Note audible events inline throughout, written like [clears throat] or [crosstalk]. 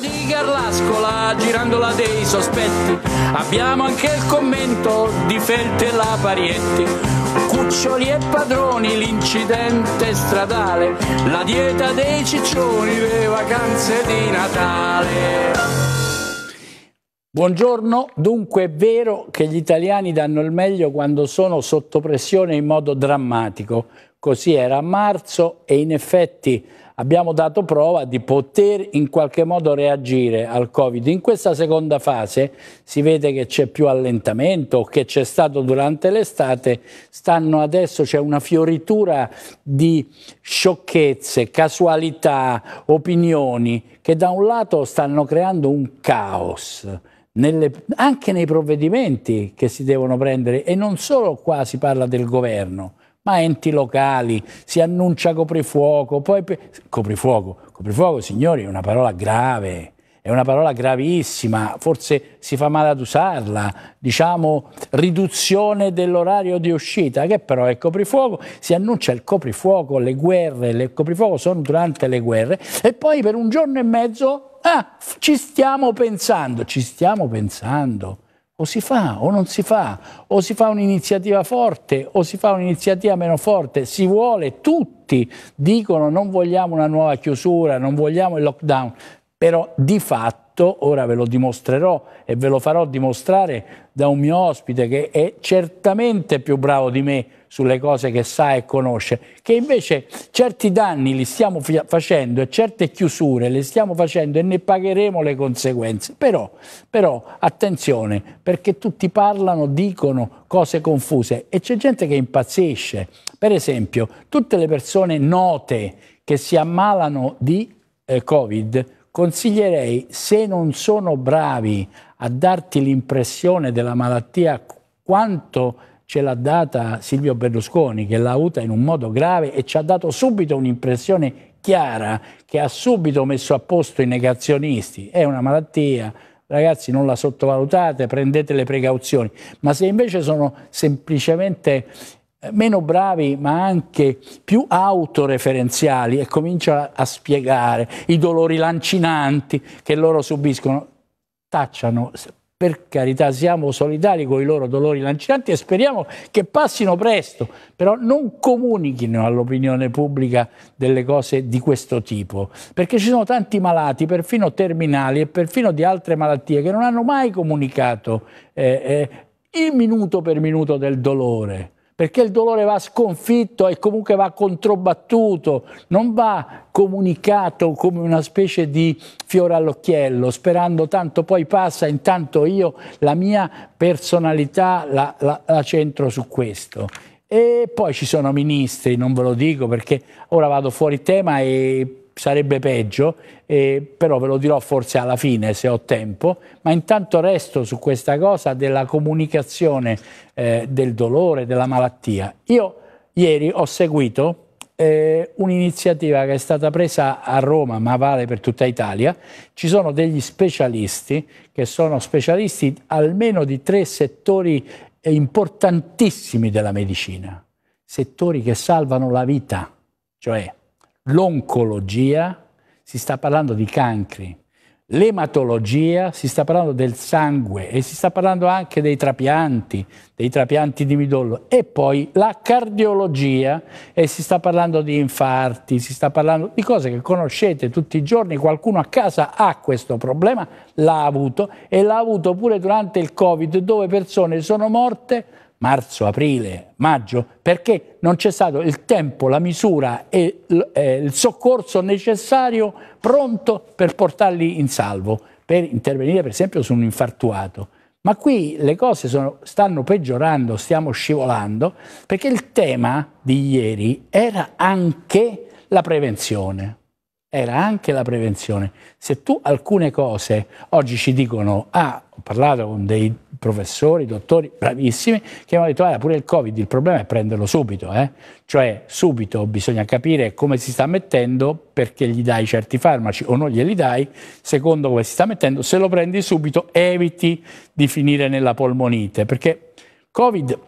di Garlascola, girandola dei sospetti. Abbiamo anche il commento di Felte e la Parietti. Cuccioli e padroni, l'incidente stradale, la dieta dei ciccioni, le vacanze di Natale. Buongiorno, dunque è vero che gli italiani danno il meglio quando sono sotto pressione in modo drammatico. Così era a marzo e in effetti abbiamo dato prova di poter in qualche modo reagire al Covid. In questa seconda fase si vede che c'è più allentamento, che c'è stato durante l'estate, stanno adesso c'è una fioritura di sciocchezze, casualità, opinioni che da un lato stanno creando un caos. Nelle, anche nei provvedimenti che si devono prendere e non solo qua si parla del governo, ma enti locali, si annuncia coprifuoco, poi coprifuoco, coprifuoco signori è una parola grave, è una parola gravissima, forse si fa male ad usarla, diciamo riduzione dell'orario di uscita, che però è coprifuoco, si annuncia il coprifuoco, le guerre, il coprifuoco sono durante le guerre e poi per un giorno e mezzo ah, ci stiamo pensando, ci stiamo pensando o si fa o non si fa, o si fa un'iniziativa forte o si fa un'iniziativa meno forte, si vuole, tutti dicono non vogliamo una nuova chiusura, non vogliamo il lockdown, però di fatto fatto, ora ve lo dimostrerò e ve lo farò dimostrare da un mio ospite che è certamente più bravo di me sulle cose che sa e conosce, che invece certi danni li stiamo facendo e certe chiusure le stiamo facendo e ne pagheremo le conseguenze. Però, però attenzione, perché tutti parlano, dicono cose confuse e c'è gente che impazzisce. Per esempio, tutte le persone note che si ammalano di eh, Covid consiglierei, se non sono bravi a darti l'impressione della malattia quanto ce l'ha data Silvio Berlusconi, che l'ha avuta in un modo grave e ci ha dato subito un'impressione chiara, che ha subito messo a posto i negazionisti. È una malattia, ragazzi, non la sottovalutate, prendete le precauzioni. Ma se invece sono semplicemente meno bravi ma anche più autoreferenziali e cominciano a spiegare i dolori lancinanti che loro subiscono. Tacciano, per carità, siamo solidari con i loro dolori lancinanti e speriamo che passino presto, però non comunichino all'opinione pubblica delle cose di questo tipo, perché ci sono tanti malati, perfino terminali e perfino di altre malattie, che non hanno mai comunicato eh, eh, il minuto per minuto del dolore perché il dolore va sconfitto e comunque va controbattuto, non va comunicato come una specie di fiore all'occhiello, sperando tanto poi passa, intanto io la mia personalità la, la, la centro su questo. E poi ci sono ministri, non ve lo dico perché ora vado fuori tema e sarebbe peggio, eh, però ve lo dirò forse alla fine se ho tempo, ma intanto resto su questa cosa della comunicazione eh, del dolore, della malattia. Io ieri ho seguito eh, un'iniziativa che è stata presa a Roma, ma vale per tutta Italia, ci sono degli specialisti che sono specialisti almeno di tre settori importantissimi della medicina, settori che salvano la vita, cioè l'oncologia, si sta parlando di cancri, l'ematologia, si sta parlando del sangue e si sta parlando anche dei trapianti, dei trapianti di midollo e poi la cardiologia e si sta parlando di infarti, si sta parlando di cose che conoscete tutti i giorni, qualcuno a casa ha questo problema, l'ha avuto e l'ha avuto pure durante il Covid dove persone sono morte marzo, aprile, maggio, perché non c'è stato il tempo, la misura e il soccorso necessario pronto per portarli in salvo, per intervenire per esempio su un infartuato. Ma qui le cose sono, stanno peggiorando, stiamo scivolando, perché il tema di ieri era anche la prevenzione. Era anche la prevenzione. Se tu alcune cose oggi ci dicono, ah, ho parlato con dei professori, dottori, bravissimi, che mi hanno detto, Guarda, ah, pure il Covid, il problema è prenderlo subito, eh? cioè subito bisogna capire come si sta mettendo, perché gli dai certi farmaci o non glieli dai, secondo come si sta mettendo, se lo prendi subito eviti di finire nella polmonite, perché Covid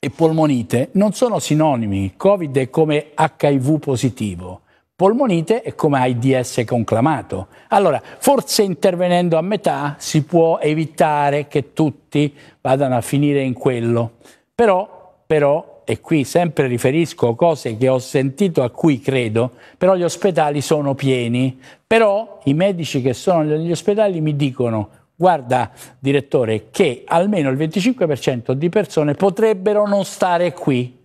e polmonite non sono sinonimi, Covid è come HIV positivo, polmonite e come AIDS conclamato. Allora, forse intervenendo a metà si può evitare che tutti vadano a finire in quello, però, però e qui sempre riferisco cose che ho sentito a cui credo, però gli ospedali sono pieni, però i medici che sono negli ospedali mi dicono guarda direttore che almeno il 25% di persone potrebbero non stare qui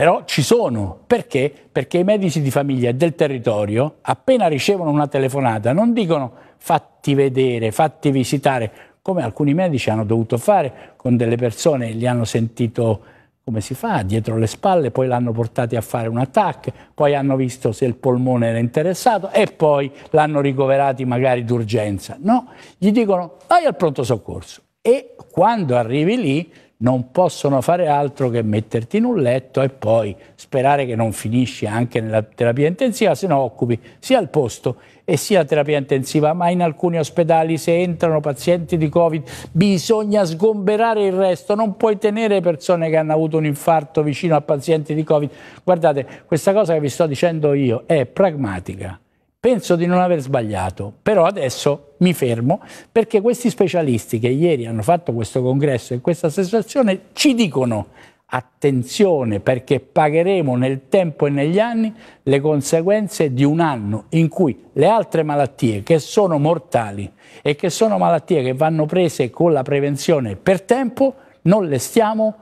però ci sono. Perché? Perché i medici di famiglia del territorio, appena ricevono una telefonata, non dicono fatti vedere, fatti visitare, come alcuni medici hanno dovuto fare con delle persone, li hanno sentito come si fa, dietro le spalle, poi l'hanno portati a fare un attacco, poi hanno visto se il polmone era interessato e poi l'hanno ricoverati magari d'urgenza. No, gli dicono vai al pronto soccorso e quando arrivi lì non possono fare altro che metterti in un letto e poi sperare che non finisci anche nella terapia intensiva, se no occupi sia il posto e sia la terapia intensiva, ma in alcuni ospedali se entrano pazienti di Covid bisogna sgomberare il resto, non puoi tenere persone che hanno avuto un infarto vicino a pazienti di Covid. Guardate, questa cosa che vi sto dicendo io è pragmatica Penso di non aver sbagliato, però adesso mi fermo perché questi specialisti che ieri hanno fatto questo congresso e questa associazione ci dicono attenzione perché pagheremo nel tempo e negli anni le conseguenze di un anno in cui le altre malattie che sono mortali e che sono malattie che vanno prese con la prevenzione per tempo non le stiamo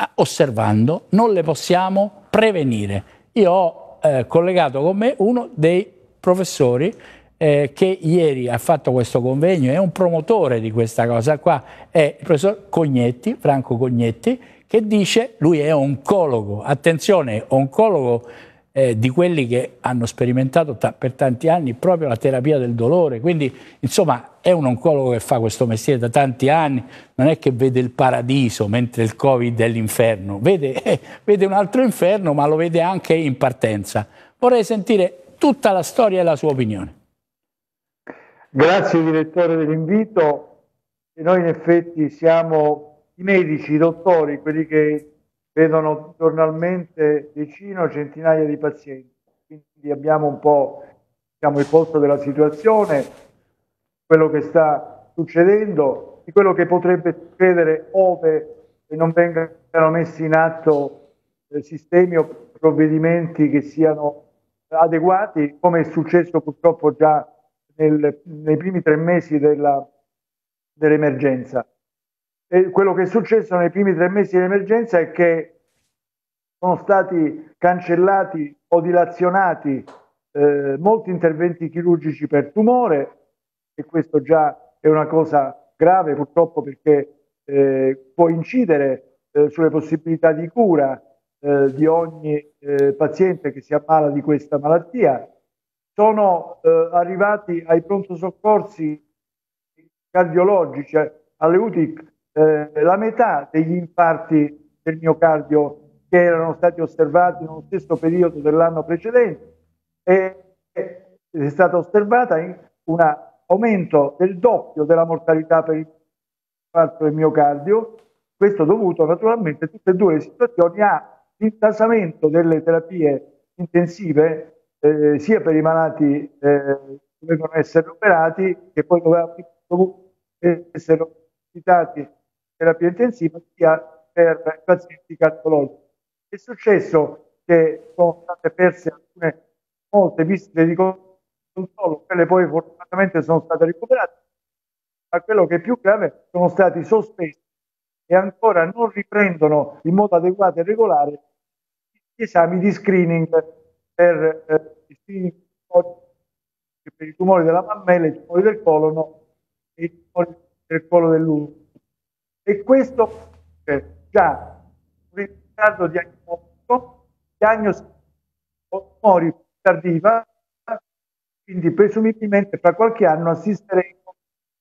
eh, osservando, non le possiamo prevenire. Io ho eh, collegato con me uno dei professori eh, che ieri ha fatto questo convegno, è un promotore di questa cosa qua, è il professor Cognetti, Franco Cognetti, che dice, lui è oncologo, attenzione, oncologo eh, di quelli che hanno sperimentato ta- per tanti anni proprio la terapia del dolore, quindi insomma è un oncologo che fa questo mestiere da tanti anni, non è che vede il paradiso mentre il Covid è l'inferno, vede, eh, [laughs] vede un altro inferno ma lo vede anche in partenza. Vorrei sentire tutta la storia e la sua opinione. Grazie direttore dell'invito e noi in effetti siamo i medici, i dottori, quelli che vedono giornalmente decine o centinaia di pazienti, quindi abbiamo un po' diciamo, il posto della situazione, quello che sta succedendo, di quello che potrebbe succedere ove non vengano messi in atto eh, sistemi o provvedimenti che siano adeguati, come è successo purtroppo già nel, nei primi tre mesi dell'emergenza. Dell quello che è successo nei primi tre mesi dell'emergenza è che sono stati cancellati o dilazionati eh, molti interventi chirurgici per tumore e questo già è una cosa grave purtroppo perché eh, può incidere eh, sulle possibilità di cura eh, di ogni eh, paziente che si ammala di questa malattia. Sono eh, arrivati ai pronto soccorsi cardiologici, eh, alle UTI, la metà degli infarti del miocardio che erano stati osservati nello stesso periodo dell'anno precedente e è stata osservata un aumento del doppio della mortalità per il infarto del miocardio, questo dovuto naturalmente a tutte e due le situazioni a l'intasamento delle terapie intensive eh, sia per i malati eh, che dovevano essere operati, che poi dovevano eh, essere ospitati in terapia intensiva, sia per i pazienti cardiologici. È successo che sono state perse alcune molte visite di controllo, quelle poi fortunatamente sono state recuperate, ma quello che è più grave sono stati sospesi e ancora non riprendono in modo adeguato e regolare esami di screening per, eh, screening per i tumori della mammella, i tumori del colon e i tumori del collo dell'utero. E questo eh, già un ritardo diagnostico, diagnosi tumori tardiva, quindi presumibilmente fra qualche anno assisteremo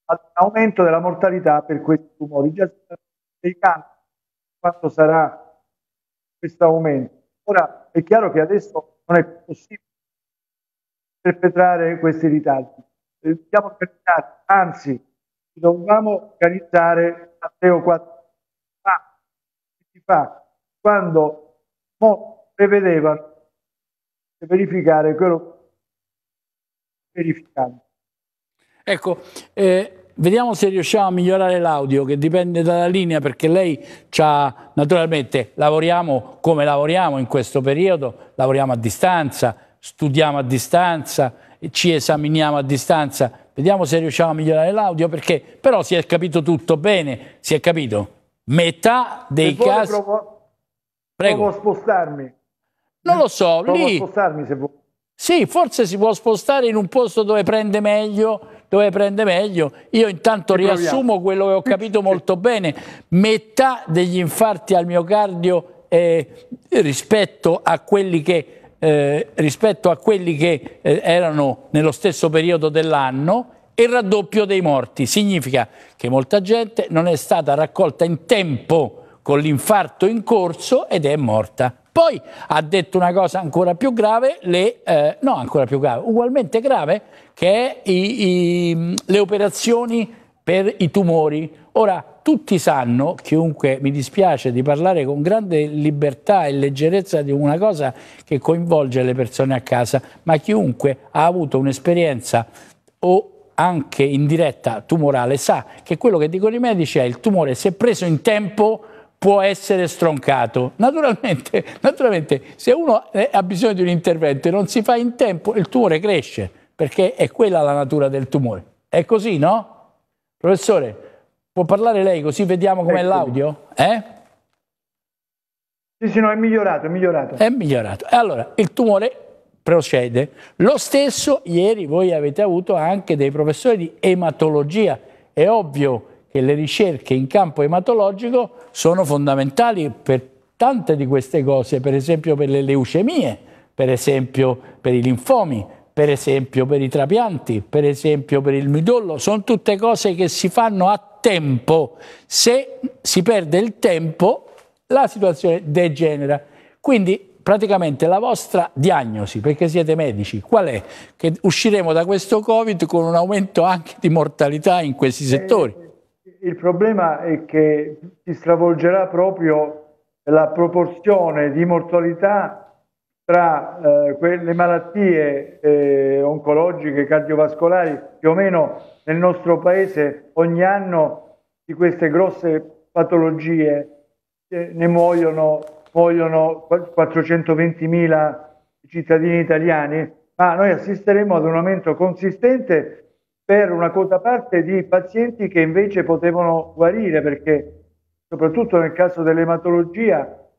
ad un aumento della mortalità per questi tumori. Già si dei campi, quanto sarà questo aumento? Ora è chiaro che adesso non è possibile perpetrare questi ritardi. Eh, Siamo organizzati, anzi, dovevamo organizzare da tre o quattro anni fa, quando prevedevano di verificare quello verificando. Ecco, eh, Vediamo se riusciamo a migliorare l'audio che dipende dalla linea perché lei ha naturalmente lavoriamo come lavoriamo in questo periodo, lavoriamo a distanza, studiamo a distanza, ci esaminiamo a distanza. Vediamo se riusciamo a migliorare l'audio perché però si è capito tutto bene, si è capito. Metà dei casi provo, Prego. provo a spostarmi. Non lo so, provo lì a spostarmi se vuoi. Sì, forse si può spostare in un posto dove prende meglio, dove prende meglio. Io intanto riassumo quello che ho capito molto bene. Metà degli infarti al miocardio eh, rispetto a quelli che, eh, a quelli che eh, erano nello stesso periodo dell'anno e il raddoppio dei morti. Significa che molta gente non è stata raccolta in tempo con l'infarto in corso ed è morta. Poi ha detto una cosa ancora più grave, le, eh, no ancora più grave, ugualmente grave, che è i, i, le operazioni per i tumori. Ora, tutti sanno, chiunque mi dispiace di parlare con grande libertà e leggerezza di una cosa che coinvolge le persone a casa, ma chiunque ha avuto un'esperienza o anche indiretta tumorale sa che quello che dicono i medici è il tumore se preso in tempo può essere stroncato. Naturalmente, [laughs] naturalmente, se uno eh, ha bisogno di un intervento e non si fa in tempo, il tumore cresce, perché è quella la natura del tumore. È così, no? Professore, può parlare lei così vediamo com'è ecco. l'audio? Eh? Sì, sì, no, è migliorato, è migliorato. È migliorato. Allora, il tumore procede. Lo stesso, ieri voi avete avuto anche dei professori di ematologia. È ovvio che le ricerche in campo ematologico sono fondamentali per tante di queste cose, per esempio per le leucemie, per esempio per i linfomi, per esempio per i trapianti, per esempio per il midollo, sono tutte cose che si fanno a tempo. Se si perde il tempo, la situazione degenera. Quindi praticamente la vostra diagnosi, perché siete medici, qual è? Che usciremo da questo Covid con un aumento anche di mortalità in questi eh, settori il problema è che si stravolgerà proprio la proporzione di mortalità tra eh, quelle malattie eh, oncologiche, cardiovascolari, più o meno nel nostro paese ogni anno di queste grosse patologie eh, ne muoiono, muoiono 420.000 cittadini italiani, ma noi assisteremo ad un aumento consistente per una quota parte di pazienti che invece potevano guarire perché soprattutto nel caso dell'ematologia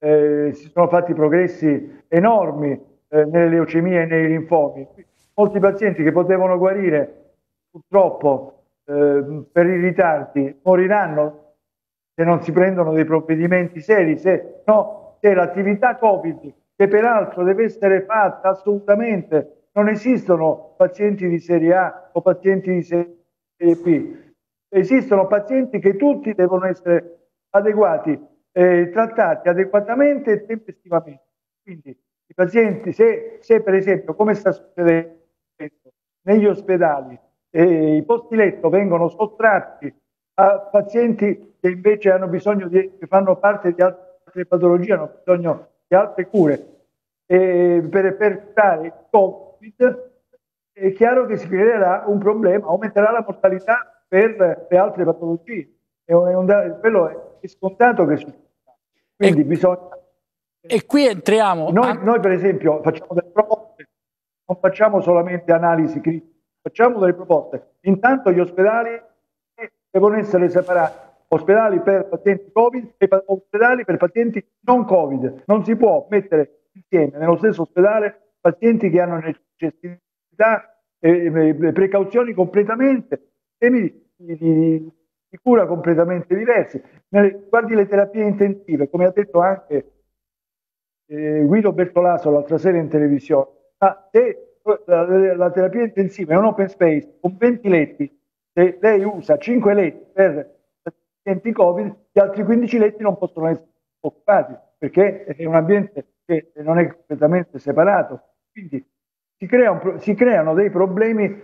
eh, si sono fatti progressi enormi eh, nelle leucemie e nei linfomi. Molti pazienti che potevano guarire purtroppo eh, per i ritardi moriranno se non si prendono dei provvedimenti seri, se, no, se l'attività Covid, che peraltro deve essere fatta assolutamente non esistono pazienti di serie A o pazienti di serie B, esistono pazienti che tutti devono essere adeguati, eh, trattati adeguatamente e tempestivamente. Quindi i pazienti, se, se per esempio, come sta succedendo negli ospedali, eh, i posti letto vengono sottratti a pazienti che invece hanno bisogno di, che fanno parte di altre patologie, hanno bisogno di altre cure, eh, per, per dare il Covid, è chiaro che si creerà un problema, aumenterà la mortalità per le altre patologie. È un, è un, quello è scontato che succede. Quindi e, bisogna... E qui entriamo... Noi, a... noi per esempio facciamo delle proposte, non facciamo solamente analisi critiche, facciamo delle proposte. Intanto gli ospedali devono essere separati ospedali per pazienti Covid e ospedali per pazienti non Covid. Non si può mettere insieme nello stesso ospedale pazienti che hanno necessità necessità, e eh, eh, precauzioni completamente, temi di, di, di, cura completamente diversi. Eh, guardi le terapie intensive, come ha detto anche eh, Guido Bertolaso l'altra sera in televisione, ma se la, la terapia intensiva è un open space con 20 letti, se lei usa 5 letti per pazienti Covid, gli altri 15 letti non possono essere occupati perché è un ambiente che non è completamente separato. Quindi si, crea un, si creano dei problemi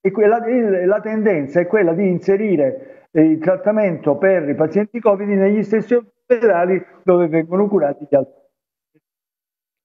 e quella, la tendenza è quella di inserire eh, il trattamento per i pazienti Covid negli stessi ospedali dove vengono curati gli altri.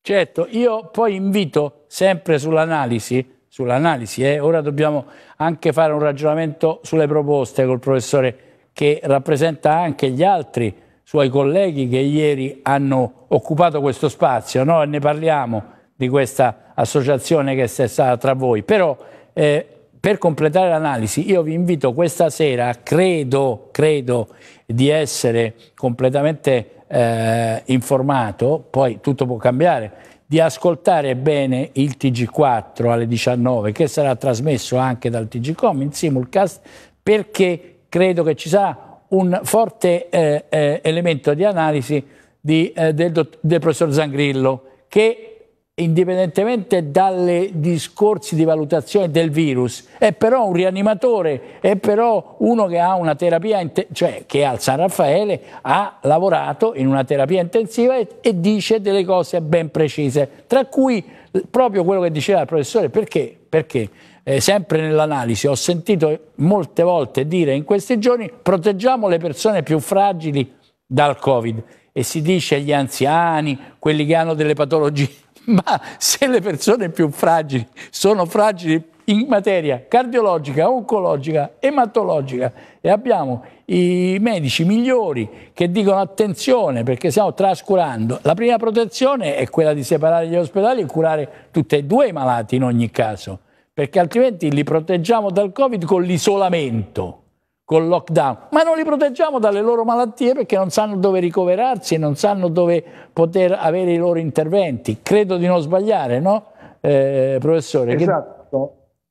Certo, io poi invito sempre sull'analisi, sull'analisi eh, ora dobbiamo anche fare un ragionamento sulle proposte col professore che rappresenta anche gli altri suoi colleghi che ieri hanno occupato questo spazio, no? e ne parliamo di questa associazione che è stata tra voi. Però eh, per completare l'analisi io vi invito questa sera, credo, credo di essere completamente eh, informato, poi tutto può cambiare, di ascoltare bene il TG4 alle 19 che sarà trasmesso anche dal TGcom in simulcast perché credo che ci sarà un forte eh, eh elemento di analisi di, eh, del, del professor Zangrillo che indipendentemente dalle discorsi di valutazione del virus, è però un rianimatore, è però uno che ha una terapia, cioè che al San Raffaele ha lavorato in una terapia intensiva e, e dice delle cose ben precise, tra cui proprio quello che diceva il professore, perché? Perché eh, sempre nell'analisi ho sentito molte volte dire in questi giorni proteggiamo le persone più fragili dal Covid e si dice agli anziani, quelli che hanno delle patologie [laughs] ma se le persone più fragili sono fragili in materia cardiologica, oncologica, ematologica e abbiamo i medici migliori che dicono attenzione perché stiamo trascurando. La prima protezione è quella di separare gli ospedali e curare tutti e due i malati in ogni caso, perché altrimenti li proteggiamo dal Covid con l'isolamento col lockdown, ma non li proteggiamo dalle loro malattie perché non sanno dove ricoverarsi, non sanno dove poter avere i loro interventi. Credo di non sbagliare, no, eh, professore? Esatto.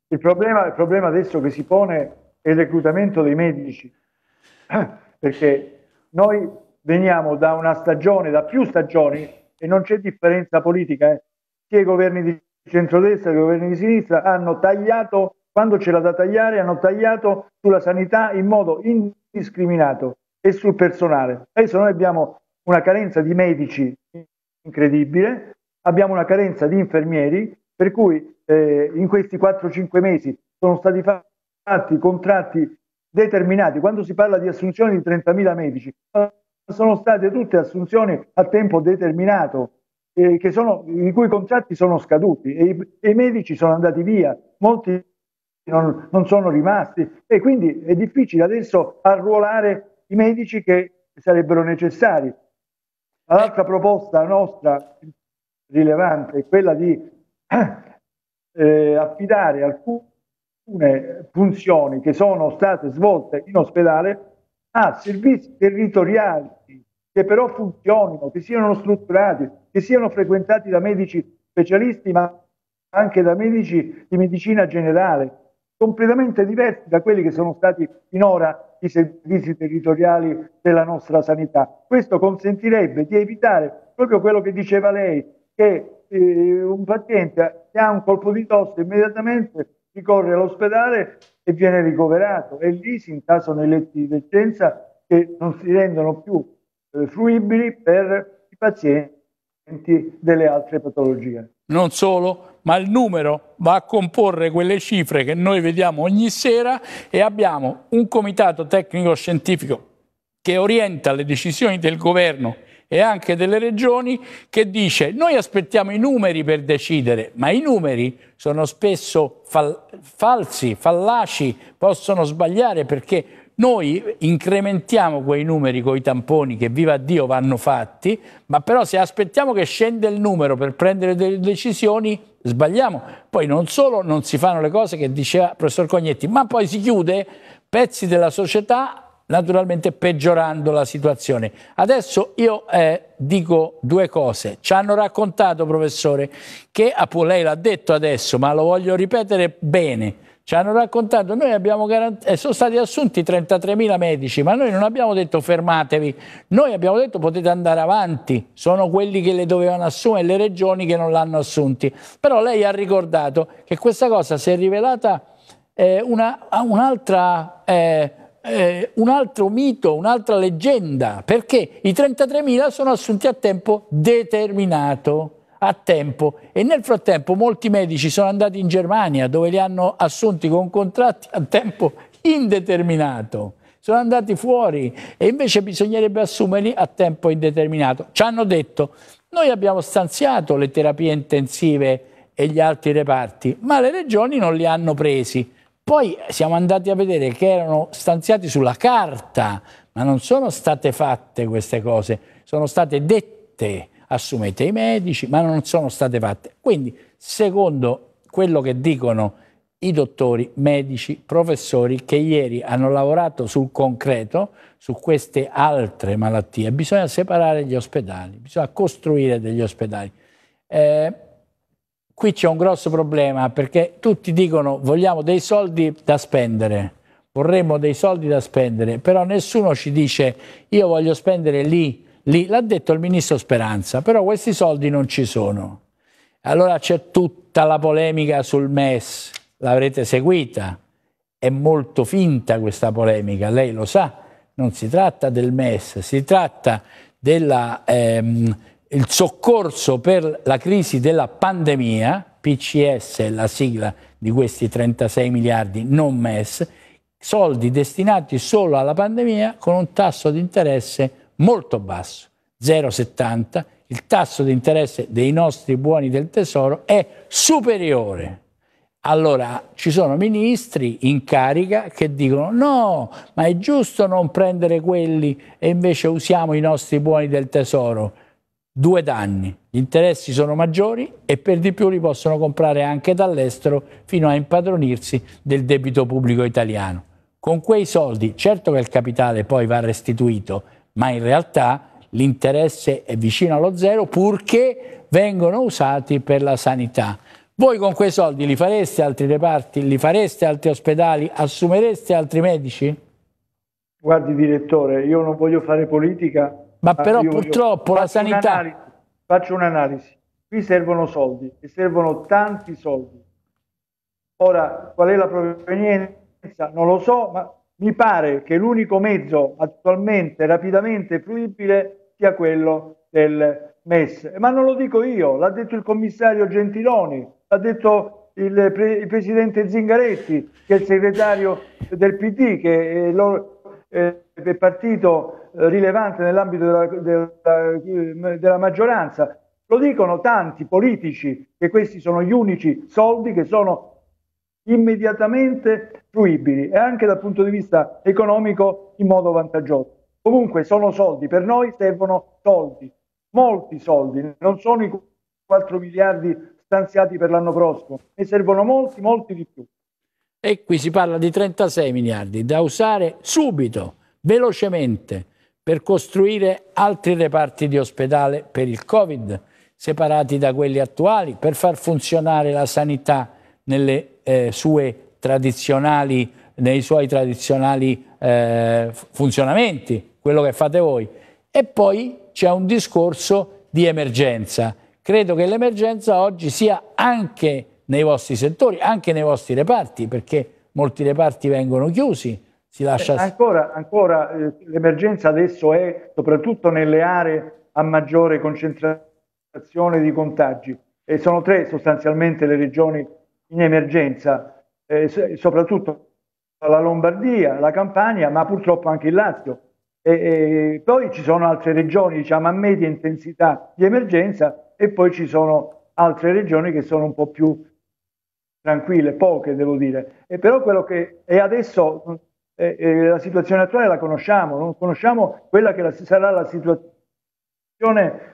Il problema, il problema adesso che si pone è il reclutamento dei medici, [clears throat] perché noi veniamo da una stagione, da più stagioni, e non c'è differenza politica, eh. sia i governi di centrodestra che i governi di sinistra hanno tagliato quando c'era da tagliare hanno tagliato sulla sanità in modo indiscriminato e sul personale. Adesso noi abbiamo una carenza di medici incredibile, abbiamo una carenza di infermieri, per cui eh, in questi 4-5 mesi sono stati fatti contratti determinati. Quando si parla di assunzioni di 30.000 medici, sono state tutte assunzioni a tempo determinato, eh, sono, i cui contratti sono scaduti e i, e i medici sono andati via, molti non, non sono rimasti e quindi è difficile adesso arruolare i medici che sarebbero necessari. L'altra proposta nostra rilevante è quella di eh, affidare alcune funzioni che sono state svolte in ospedale a servizi territoriali che però funzionino, che siano strutturati, che siano frequentati da medici specialisti, ma anche da medici di medicina generale, completamente diversi da quelli che sono stati finora i servizi territoriali della nostra sanità. Questo consentirebbe di evitare proprio quello che diceva lei, che eh, un paziente che ha un colpo di tosse immediatamente ricorre all'ospedale e viene ricoverato e lì si intasano i letti di decenza che non si rendono più eh, fruibili per i pazienti delle altre patologie. Non solo, ma il numero va a comporre quelle cifre che noi vediamo ogni sera e abbiamo un comitato tecnico scientifico che orienta le decisioni del governo e anche delle regioni che dice noi aspettiamo i numeri per decidere, ma i numeri sono spesso fal falsi, fallaci, possono sbagliare perché noi incrementiamo quei numeri con i tamponi che viva Dio vanno fatti, ma però se aspettiamo che scenda il numero per prendere delle decisioni sbagliamo. Poi non solo non si fanno le cose che diceva il professor Cognetti, ma poi si chiude pezzi della società naturalmente peggiorando la situazione. Adesso io eh, dico due cose. Ci hanno raccontato, professore, che lei l'ha detto adesso, ma lo voglio ripetere bene ci hanno raccontato, noi abbiamo garantito, eh, sono stati assunti 33.000 medici, ma noi non abbiamo detto fermatevi, noi abbiamo detto potete andare avanti, sono quelli che le dovevano assumere, le regioni che non l'hanno assunti. Però lei ha ricordato che questa cosa si è rivelata eh, un'altra... eh, eh, un altro mito, un'altra leggenda, perché i 33.000 sono assunti a tempo determinato a tempo e nel frattempo molti medici sono andati in Germania dove li hanno assunti con contratti a tempo indeterminato. Sono andati fuori e invece bisognerebbe assumerli a tempo indeterminato. Ci hanno detto, noi abbiamo stanziato le terapie intensive e gli altri reparti, ma le regioni non li hanno presi. Poi siamo andati a vedere che erano stanziati sulla carta, ma non sono state fatte queste cose, sono state dette assumete i medici, ma non sono state fatte. Quindi, secondo quello che dicono i dottori, medici, professori che ieri hanno lavorato sul concreto, su queste altre malattie, bisogna separare gli ospedali, bisogna costruire degli ospedali. Eh, qui c'è un grosso problema perché tutti dicono vogliamo dei soldi da spendere, vorremmo dei soldi da spendere, però nessuno ci dice io voglio spendere lì lì, l'ha detto il ministro Speranza, però questi soldi non ci sono. Allora c'è tutta la polemica sul MES, l'avrete seguita, è molto finta questa polemica, lei lo sa, non si tratta del MES, si tratta del ehm, soccorso per la crisi della pandemia, PCS è la sigla di questi 36 miliardi non MES, soldi destinati solo alla pandemia con un tasso di interesse molto basso, 0,70, il tasso di interesse dei nostri buoni del tesoro è superiore. Allora ci sono ministri in carica che dicono no, ma è giusto non prendere quelli e invece usiamo i nostri buoni del tesoro. Due danni, gli interessi sono maggiori e per di più li possono comprare anche dall'estero fino a impadronirsi del debito pubblico italiano. Con quei soldi, certo che il capitale poi va restituito, ma in realtà l'interesse è vicino allo zero purché vengono usati per la sanità. Voi con quei soldi li fareste altri reparti, li fareste altri ospedali, assumereste altri medici? Guardi direttore, io non voglio fare politica. Ma, ma però purtroppo voglio... la sanità... Un'analisi. Faccio un'analisi. Qui servono soldi e servono tanti soldi. Ora, qual è la provenienza? Non lo so, ma mi pare che l'unico mezzo attualmente rapidamente fruibile sia quello del MES. Ma non lo dico io, l'ha detto il commissario Gentiloni, l'ha detto il, pre- il presidente Zingaretti, che è il segretario del PD, che è, lo, eh, partito eh, rilevante nell'ambito della, della, eh, della maggioranza. Lo dicono tanti politici che questi sono gli unici soldi che sono immediatamente fruibili e anche dal punto di vista economico in modo vantaggioso. Comunque sono soldi, per noi servono soldi, molti soldi, non sono i 4 miliardi stanziati per l'anno prossimo, ne servono molti, molti di più. E qui si parla di 36 miliardi da usare subito, velocemente, per costruire altri reparti di ospedale per il Covid, separati da quelli attuali, per far funzionare la sanità nelle eh, nei suoi tradizionali eh, funzionamenti, quello che fate voi. E poi c'è un discorso di emergenza. Credo che l'emergenza oggi sia anche nei vostri settori, anche nei vostri reparti, perché molti reparti vengono chiusi. Si lascia... Eh, ancora, ancora eh, l'emergenza adesso è soprattutto nelle aree a maggiore concentrazione di contagi e sono tre sostanzialmente le regioni in emergenza, eh, soprattutto la Lombardia, la Campania, ma purtroppo anche il Lazio. E, e poi ci sono altre regioni diciamo, a media intensità di emergenza e poi ci sono altre regioni che sono un po' più tranquille, poche devo dire. E però quello che è adesso, eh, eh, la situazione attuale la conosciamo, non conosciamo quella che la, sarà la situazione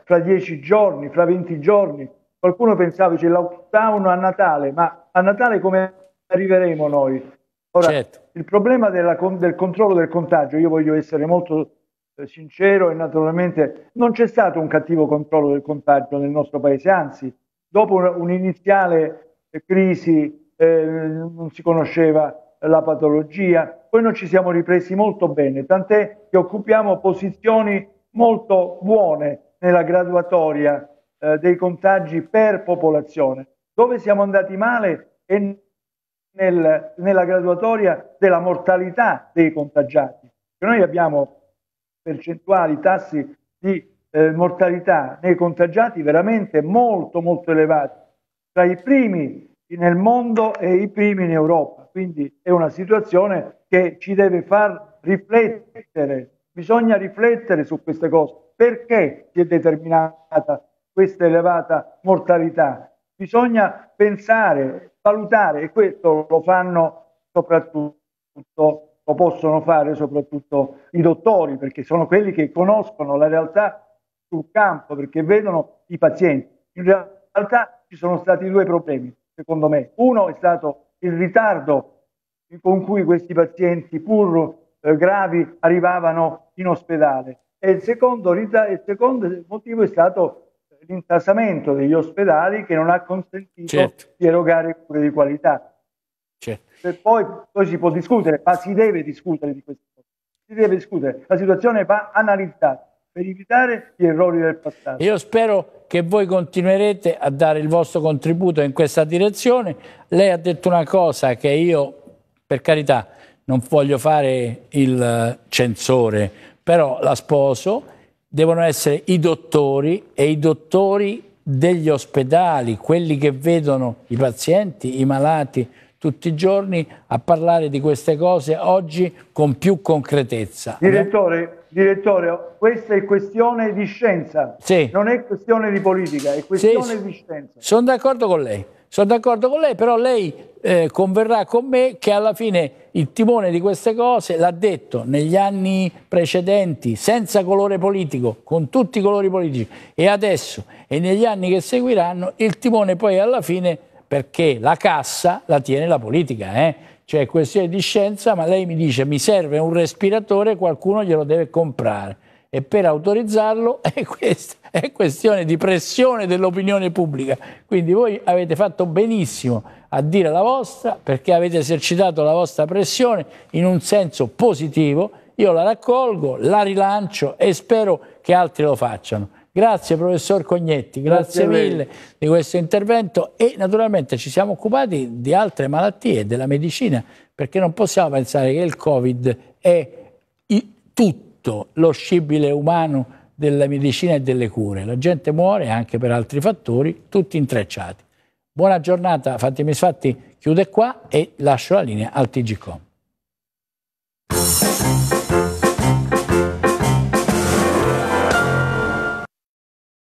fra dieci giorni, fra venti giorni, Qualcuno pensava, c'è lockdown a Natale, ma a Natale come arriveremo noi? Ora, certo. il problema della, del controllo del contagio, io voglio essere molto eh, sincero e naturalmente non c'è stato un cattivo controllo del contagio nel nostro paese, anzi, dopo un'iniziale eh, crisi eh, non si conosceva la patologia, poi noi ci siamo ripresi molto bene, tant'è che occupiamo posizioni molto buone nella graduatoria eh, dei contagi per popolazione. Dove siamo andati male è nel, nella graduatoria della mortalità dei contagiati. Noi abbiamo percentuali, tassi di eh, mortalità nei contagiati veramente molto molto elevati, tra i primi nel mondo e i primi in Europa. Quindi è una situazione che ci deve far riflettere, bisogna riflettere su queste cose, perché si è determinata questa elevata mortalità. Bisogna pensare, valutare e questo lo fanno soprattutto, lo possono fare soprattutto i dottori perché sono quelli che conoscono la realtà sul campo perché vedono i pazienti. In realtà ci sono stati due problemi, secondo me. Uno è stato il ritardo con cui questi pazienti pur eh, gravi arrivavano in ospedale e il secondo, il secondo motivo è stato l'intasamento degli ospedali che non ha consentito certo. di erogare cure di qualità. Certo. Poi, poi, si può discutere, ma si deve discutere di queste Si deve discutere, la situazione va analizzata per evitare gli errori del passato. Io spero che voi continuerete a dare il vostro contributo in questa direzione. Lei ha detto una cosa che io, per carità, non voglio fare il censore, però la sposo devono essere i dottori e i dottori degli ospedali, quelli che vedono i pazienti, i malati tutti i giorni a parlare di queste cose oggi con più concretezza. Direttore, direttore questa è questione di scienza, sì. non è questione di politica, è questione sì, di scienza. Sono d'accordo con lei. Sono d'accordo con lei, però lei eh, converrà con me che alla fine il timone di queste cose l'ha detto negli anni precedenti, senza colore politico, con tutti i colori politici, e adesso e negli anni che seguiranno, il timone poi alla fine, perché la cassa la tiene la politica, eh? cioè è questione di scienza, ma lei mi dice mi serve un respiratore, qualcuno glielo deve comprare e per autorizzarlo [laughs] è, quest- è questione di pressione dell'opinione pubblica. Quindi voi avete fatto benissimo a dire la vostra perché avete esercitato la vostra pressione in un senso positivo. Io la raccolgo, la rilancio e spero che altri lo facciano. Grazie professor Cognetti, grazie, grazie mille di questo intervento e naturalmente ci siamo occupati di altre malattie, della medicina, perché non possiamo pensare che il Covid è tutto tutto lo scibile umano della medicina e delle cure. La gente muore anche per altri fattori, tutti intrecciati. Buona giornata, Fatti Misfatti chiude qua e lascio la linea al TGCOM.